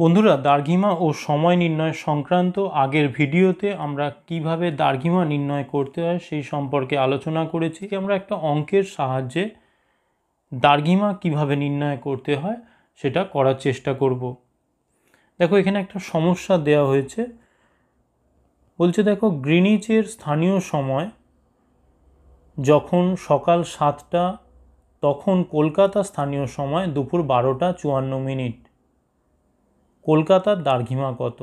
বন্ধুরা দার্ঘিমা ও সময় নির্ণয় সংক্রান্ত আগের ভিডিওতে আমরা কিভাবে দার্ঘিমা নির্ণয় করতে হয় সেই সম্পর্কে আলোচনা করেছি আমরা একটা অঙ্কের সাহায্যে দার্ঘিমা কিভাবে নির্ণয় করতে হয় সেটা করার চেষ্টা করব দেখো এখানে একটা সমস্যা দেয়া হয়েছে বলছে দেখো গ্রিনিচের স্থানীয় সময় যখন সকাল সাতটা তখন কলকাতা স্থানীয় সময় দুপুর বারোটা চুয়ান্ন মিনিট কলকাতার দার্ঘিমা কত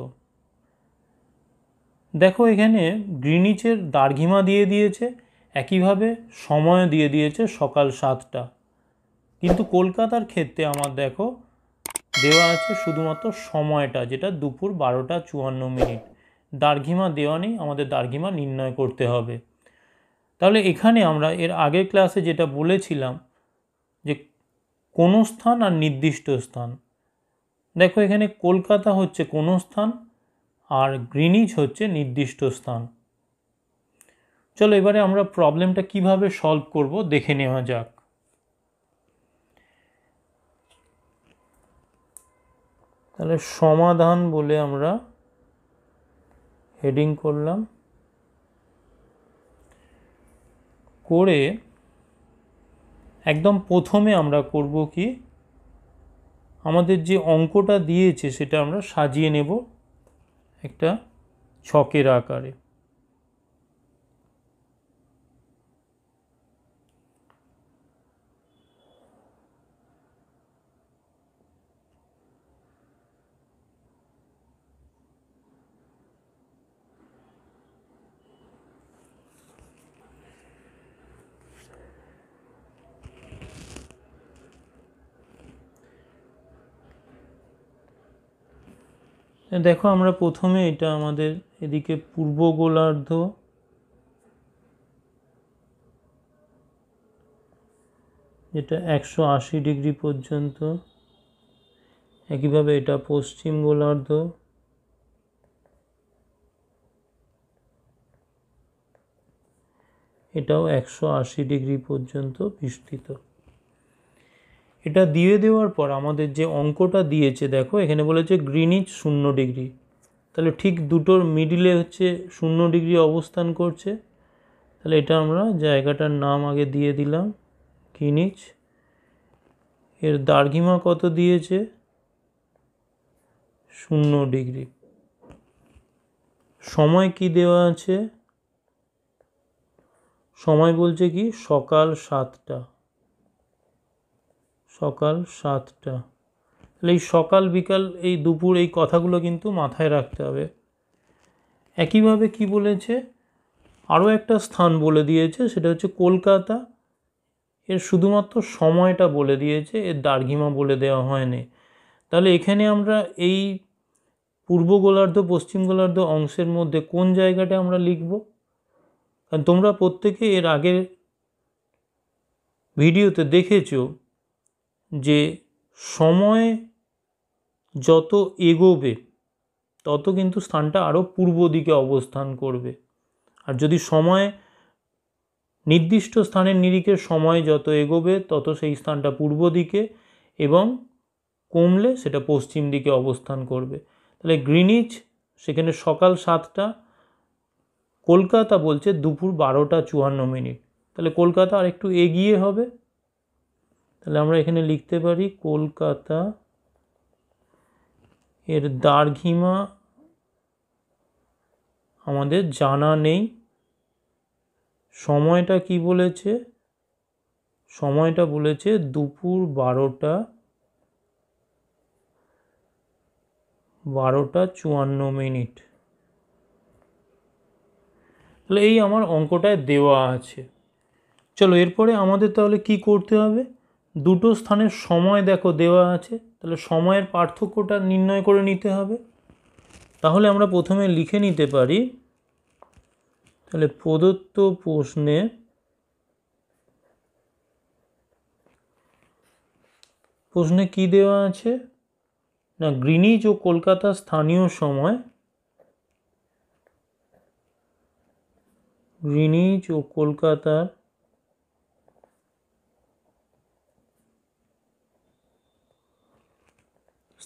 দেখো এখানে গ্রিনিচের দার্ঘিমা দিয়ে দিয়েছে একইভাবে সময় দিয়ে দিয়েছে সকাল সাতটা কিন্তু কলকাতার ক্ষেত্রে আমার দেখো দেওয়া আছে শুধুমাত্র সময়টা যেটা দুপুর বারোটা চুয়ান্ন মিনিট দার্ঘিমা দেওয়া নেই আমাদের দার্ঘিমা নির্ণয় করতে হবে তাহলে এখানে আমরা এর আগের ক্লাসে যেটা বলেছিলাম যে কোনো স্থান আর নির্দিষ্ট স্থান দেখো এখানে কলকাতা হচ্ছে কোনো স্থান আর গ্রিনিচ হচ্ছে নির্দিষ্ট স্থান চলো এবারে আমরা প্রবলেমটা কিভাবে সলভ করব দেখে নেওয়া যাক তাহলে সমাধান বলে আমরা হেডিং করলাম করে একদম প্রথমে আমরা করব কি আমাদের যে অঙ্কটা দিয়েছে সেটা আমরা সাজিয়ে নেব একটা ছকের আকারে দেখো আমরা প্রথমে এটা আমাদের এদিকে পূর্ব গোলার্ধ যেটা একশো আশি ডিগ্রি পর্যন্ত একইভাবে এটা পশ্চিম গোলার্ধ এটাও একশো আশি ডিগ্রি পর্যন্ত বিস্তৃত এটা দিয়ে দেওয়ার পর আমাদের যে অঙ্কটা দিয়েছে দেখো এখানে বলেছে গ্রিনিচ শূন্য ডিগ্রি তাহলে ঠিক দুটোর মিডিলে হচ্ছে শূন্য ডিগ্রি অবস্থান করছে তাহলে এটা আমরা জায়গাটার নাম আগে দিয়ে দিলাম গ্রিনিচ এর দার্ঘিমা কত দিয়েছে শূন্য ডিগ্রি সময় কি দেওয়া আছে সময় বলছে কি সকাল সাতটা সকাল সাতটা তাহলে এই সকাল বিকাল এই দুপুর এই কথাগুলো কিন্তু মাথায় রাখতে হবে একইভাবে কি বলেছে আরও একটা স্থান বলে দিয়েছে সেটা হচ্ছে কলকাতা এর শুধুমাত্র সময়টা বলে দিয়েছে এর দার্ঘিমা বলে দেওয়া হয়নি তাহলে এখানে আমরা এই পূর্ব গোলার্ধ পশ্চিম গোলার্ধ অংশের মধ্যে কোন জায়গাটা আমরা লিখব কারণ তোমরা প্রত্যেকে এর আগের ভিডিওতে দেখেছো যে সময় যত এগোবে তত কিন্তু স্থানটা আরও পূর্ব দিকে অবস্থান করবে আর যদি সময় নির্দিষ্ট স্থানের নিরিখে সময় যত এগোবে তত সেই স্থানটা পূর্ব দিকে এবং কমলে সেটা পশ্চিম দিকে অবস্থান করবে তাহলে গ্রিনিচ সেখানে সকাল সাতটা কলকাতা বলছে দুপুর বারোটা চুয়ান্ন মিনিট তাহলে কলকাতা আর একটু এগিয়ে হবে তাহলে আমরা এখানে লিখতে পারি কলকাতা এর দার্ঘিমা আমাদের জানা নেই সময়টা কি বলেছে সময়টা বলেছে দুপুর বারোটা বারোটা চুয়ান্ন মিনিট তাহলে এই আমার অঙ্কটায় দেওয়া আছে চলো এরপরে আমাদের তাহলে কি করতে হবে দুটো স্থানের সময় দেখো দেওয়া আছে তাহলে সময়ের পার্থক্যটা নির্ণয় করে নিতে হবে তাহলে আমরা প্রথমে লিখে নিতে পারি তাহলে প্রদত্ত প্রশ্নে প্রশ্নে কি দেওয়া আছে না গ্রিনিজ ও কলকাতা স্থানীয় সময় গ্রিনিজ ও কলকাতার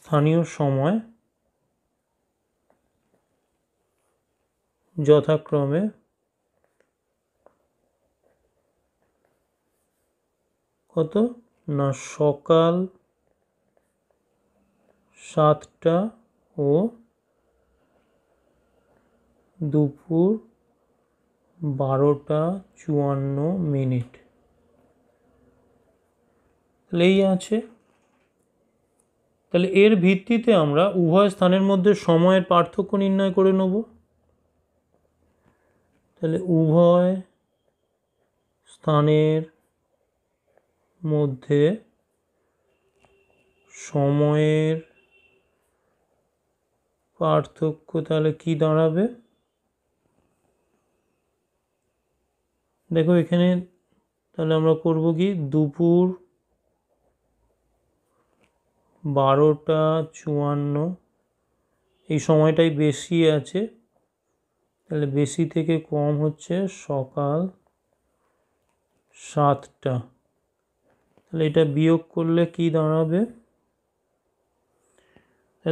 স্থানীয় সময় যথাক্রমে কত না সকাল সাতটা ও দুপুর বারোটা চুয়ান্ন মিনিট এই আছে তাহলে এর ভিত্তিতে আমরা উভয় স্থানের মধ্যে সময়ের পার্থক্য নির্ণয় করে নেব তাহলে উভয় স্থানের মধ্যে সময়ের পার্থক্য তাহলে কি দাঁড়াবে দেখো এখানে তাহলে আমরা করব কি দুপুর বারোটা চুয়ান্ন এই সময়টাই বেশি আছে তাহলে বেশি থেকে কম হচ্ছে সকাল সাতটা তাহলে এটা বিয়োগ করলে কি দাঁড়াবে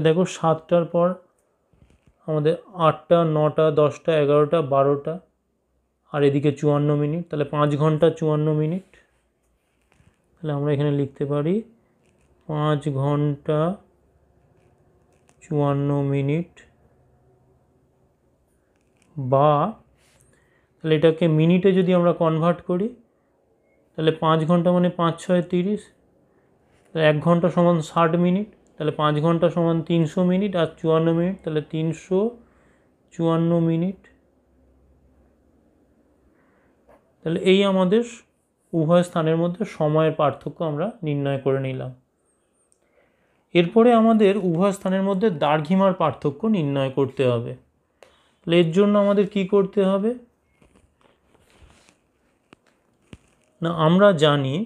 দেখো সাতটার পর আমাদের আটটা নটা দশটা এগারোটা বারোটা আর এদিকে চুয়ান্ন মিনিট তাহলে পাঁচ ঘন্টা চুয়ান্ন মিনিট তাহলে আমরা এখানে লিখতে পারি পাঁচ ঘন্টা চুয়ান্ন মিনিট বা তাহলে এটাকে মিনিটে যদি আমরা কনভার্ট করি তাহলে পাঁচ ঘন্টা মানে পাঁচ ছয় তিরিশ তাহলে এক ঘন্টা সমান ষাট মিনিট তাহলে পাঁচ ঘন্টা সমান তিনশো মিনিট আর চুয়ান্ন মিনিট তাহলে তিনশো চুয়ান্ন মিনিট তাহলে এই আমাদের উভয় স্থানের মধ্যে সময়ের পার্থক্য আমরা নির্ণয় করে নিলাম এরপরে আমাদের উভয় স্থানের মধ্যে দার্ঘিমার পার্থক্য নির্ণয় করতে হবে তাহলে এর জন্য আমাদের কি করতে হবে না আমরা জানি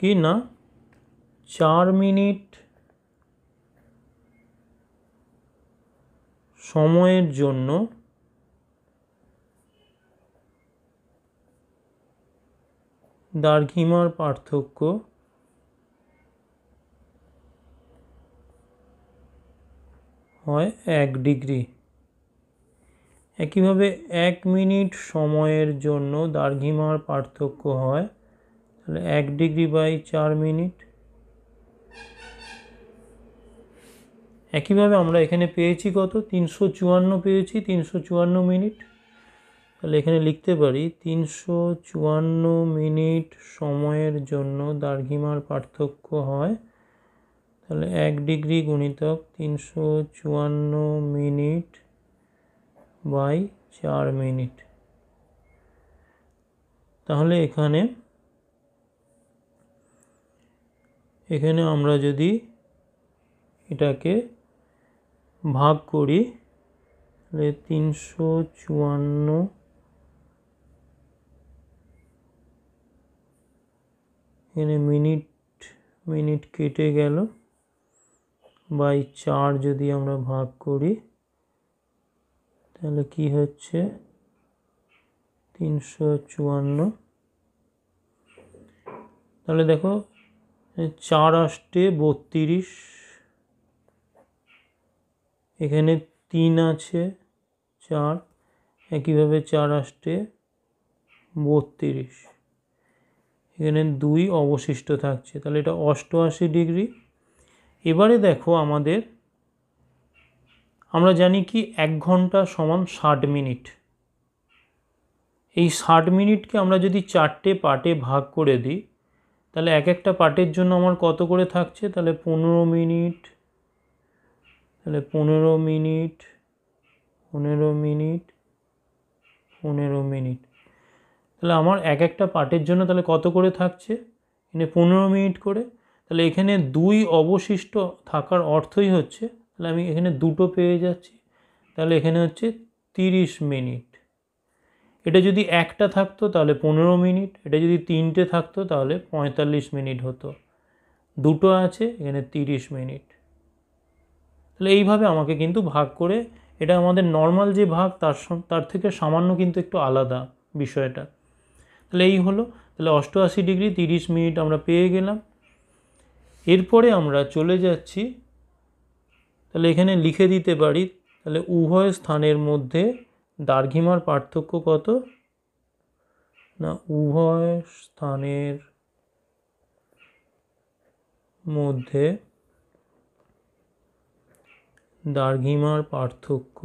কি না চার মিনিট সময়ের জন্য দার্ঘিমার পার্থক্য হয় এক ডিগ্রি একইভাবে এক মিনিট সময়ের জন্য দার্ঘিমার পার্থক্য হয় তাহলে এক ডিগ্রি বাই চার মিনিট একইভাবে আমরা এখানে পেয়েছি কত তিনশো চুয়ান্ন পেয়েছি তিনশো চুয়ান্ন মিনিট তাহলে এখানে লিখতে পারি তিনশো চুয়ান্ন মিনিট সময়ের জন্য দার্ঘিমার পার্থক্য হয় তাহলে এক ডিগ্রি গুণিতক তিনশো চুয়ান্ন মিনিট বাই চার মিনিট তাহলে এখানে এখানে আমরা যদি এটাকে ভাগ করি তাহলে তিনশো চুয়ান্ন এখানে মিনিট মিনিট কেটে গেল বাই চার যদি আমরা ভাগ করি তাহলে কি হচ্ছে তিনশো চুয়ান্ন তাহলে দেখো চার আষ্টে বত্রিশ এখানে তিন আছে চার একইভাবে চার আষ্টে বত্রিশ এখানে দুই অবশিষ্ট থাকছে তাহলে এটা অষ্টআশি ডিগ্রি এবারে দেখো আমাদের আমরা জানি কি এক ঘন্টা সমান ষাট মিনিট এই ষাট মিনিটকে আমরা যদি চারটে পার্টে ভাগ করে দিই তাহলে এক একটা পার্টের জন্য আমার কত করে থাকছে তাহলে পনেরো মিনিট তাহলে পনেরো মিনিট পনেরো মিনিট পনেরো মিনিট তাহলে আমার এক একটা পার্টের জন্য তাহলে কত করে থাকছে এখানে পনেরো মিনিট করে তাহলে এখানে দুই অবশিষ্ট থাকার অর্থই হচ্ছে তাহলে আমি এখানে দুটো পেয়ে যাচ্ছি তাহলে এখানে হচ্ছে তিরিশ মিনিট এটা যদি একটা থাকতো তাহলে পনেরো মিনিট এটা যদি তিনটে থাকতো তাহলে পঁয়তাল্লিশ মিনিট হতো দুটো আছে এখানে তিরিশ মিনিট তাহলে এইভাবে আমাকে কিন্তু ভাগ করে এটা আমাদের নর্মাল যে ভাগ তার তার থেকে সামান্য কিন্তু একটু আলাদা বিষয়টা তাহলে এই হলো তাহলে অষ্টআশি ডিগ্রি তিরিশ মিনিট আমরা পেয়ে গেলাম এরপরে আমরা চলে যাচ্ছি তাহলে এখানে লিখে দিতে পারি তাহলে উভয় স্থানের মধ্যে দার্ঘিমার পার্থক্য কত না উভয় স্থানের মধ্যে দার্ঘিমার পার্থক্য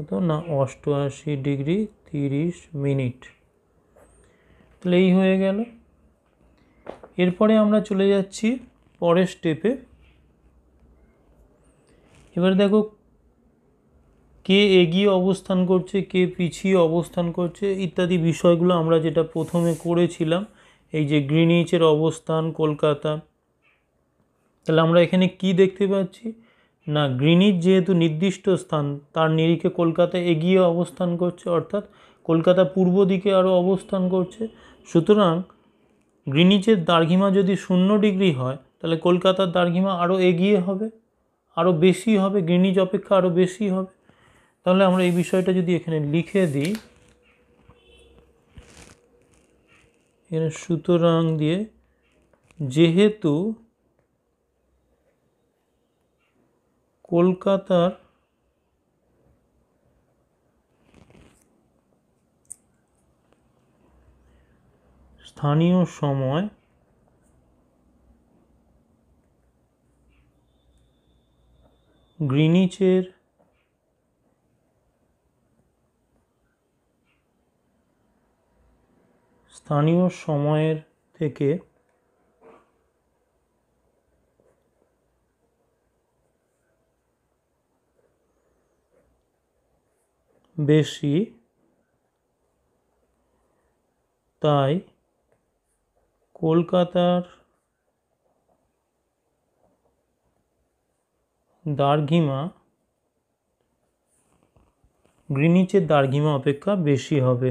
কত না অষ্টআশি ডিগ্রি তিরিশ মিনিট তাহলে এই হয়ে গেল এরপরে আমরা চলে যাচ্ছি পরের স্টেপে এবার দেখো কে এগিয়ে অবস্থান করছে কে পিছিয়ে অবস্থান করছে ইত্যাদি বিষয়গুলো আমরা যেটা প্রথমে করেছিলাম এই যে গ্রিনিচের অবস্থান কলকাতা তাহলে আমরা এখানে কি দেখতে পাচ্ছি না গ্রিনিজ যেহেতু নির্দিষ্ট স্থান তার নিরিখে কলকাতা এগিয়ে অবস্থান করছে অর্থাৎ কলকাতা পূর্ব দিকে আরও অবস্থান করছে সুতরাং গ্রিনিচের দার্ঘিমা যদি শূন্য ডিগ্রি হয় তাহলে কলকাতার দার্ঘিমা আরও এগিয়ে হবে আরও বেশি হবে গ্রিনিজ অপেক্ষা আরও বেশি হবে তাহলে আমরা এই বিষয়টা যদি এখানে লিখে দিই এখানে সুতরাং দিয়ে যেহেতু কলকাতার স্থানীয় সময় গ্রিনিচের স্থানীয় সময়ের থেকে বেশি তাই কলকাতার দার্ঘিমা গ্রিনিচের দার্ঘিমা অপেক্ষা বেশি হবে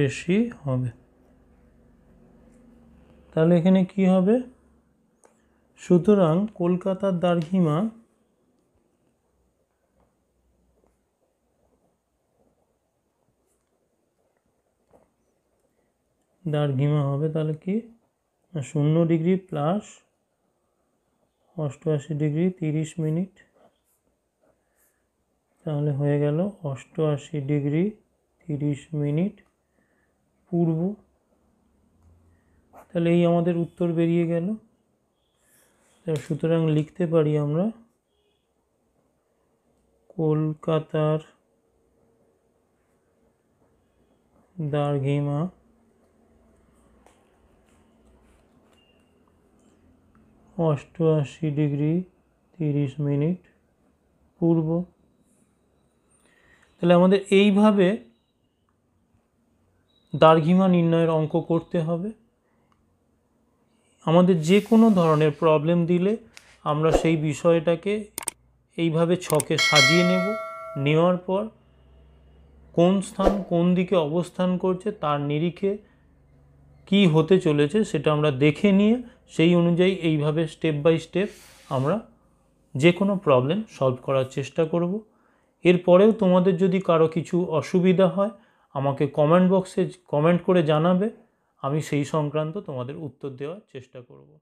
বেশি হবে তাহলে এখানে কি হবে সুতরাং কলকাতার দার্ঘিমা দার্ঘিমা হবে তাহলে কি শূন্য ডিগ্রি প্লাস অষ্টআশি ডিগ্রি তিরিশ মিনিট তাহলে হয়ে গেল অষ্টআশি ডিগ্রি তিরিশ মিনিট পূর্ব তাহলে এই আমাদের উত্তর বেরিয়ে গেল সুতরাং লিখতে পারি আমরা কলকাতার দার্ঘিমা অষ্টআশি ডিগ্রি তিরিশ মিনিট পূর্ব তাহলে আমাদের এইভাবে দার্ঘিমা নির্ণয়ের অঙ্ক করতে হবে আমাদের যে কোনো ধরনের প্রবলেম দিলে আমরা সেই বিষয়টাকে এইভাবে ছকে সাজিয়ে নেব নেওয়ার পর কোন স্থান কোন দিকে অবস্থান করছে তার নিরিখে কি হতে চলেছে সেটা আমরা দেখে নিয়ে সেই অনুযায়ী এইভাবে স্টেপ বাই স্টেপ আমরা যে কোনো প্রবলেম সলভ করার চেষ্টা করব এরপরেও তোমাদের যদি কারো কিছু অসুবিধা হয় আমাকে কমেন্ট বক্সে কমেন্ট করে জানাবে আমি সেই সংক্রান্ত তোমাদের উত্তর দেওয়ার চেষ্টা করব